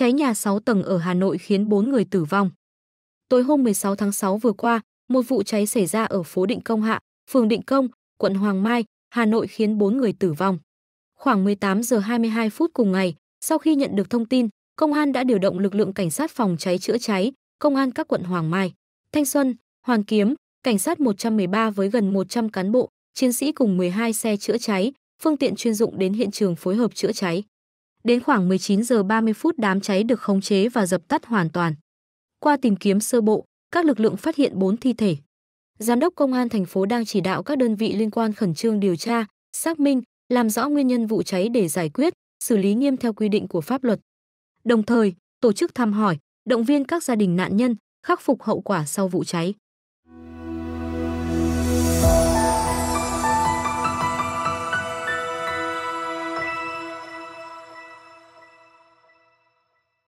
Cháy nhà 6 tầng ở Hà Nội khiến 4 người tử vong. Tối hôm 16 tháng 6 vừa qua, một vụ cháy xảy ra ở phố Định Công Hạ, phường Định Công, quận Hoàng Mai, Hà Nội khiến 4 người tử vong. Khoảng 18 giờ 22 phút cùng ngày, sau khi nhận được thông tin, công an đã điều động lực lượng cảnh sát phòng cháy chữa cháy, công an các quận Hoàng Mai, Thanh Xuân, Hoàn Kiếm, cảnh sát 113 với gần 100 cán bộ, chiến sĩ cùng 12 xe chữa cháy, phương tiện chuyên dụng đến hiện trường phối hợp chữa cháy. Đến khoảng 19 giờ 30 phút đám cháy được khống chế và dập tắt hoàn toàn. Qua tìm kiếm sơ bộ, các lực lượng phát hiện 4 thi thể. Giám đốc công an thành phố đang chỉ đạo các đơn vị liên quan khẩn trương điều tra, xác minh, làm rõ nguyên nhân vụ cháy để giải quyết, xử lý nghiêm theo quy định của pháp luật. Đồng thời, tổ chức thăm hỏi, động viên các gia đình nạn nhân khắc phục hậu quả sau vụ cháy.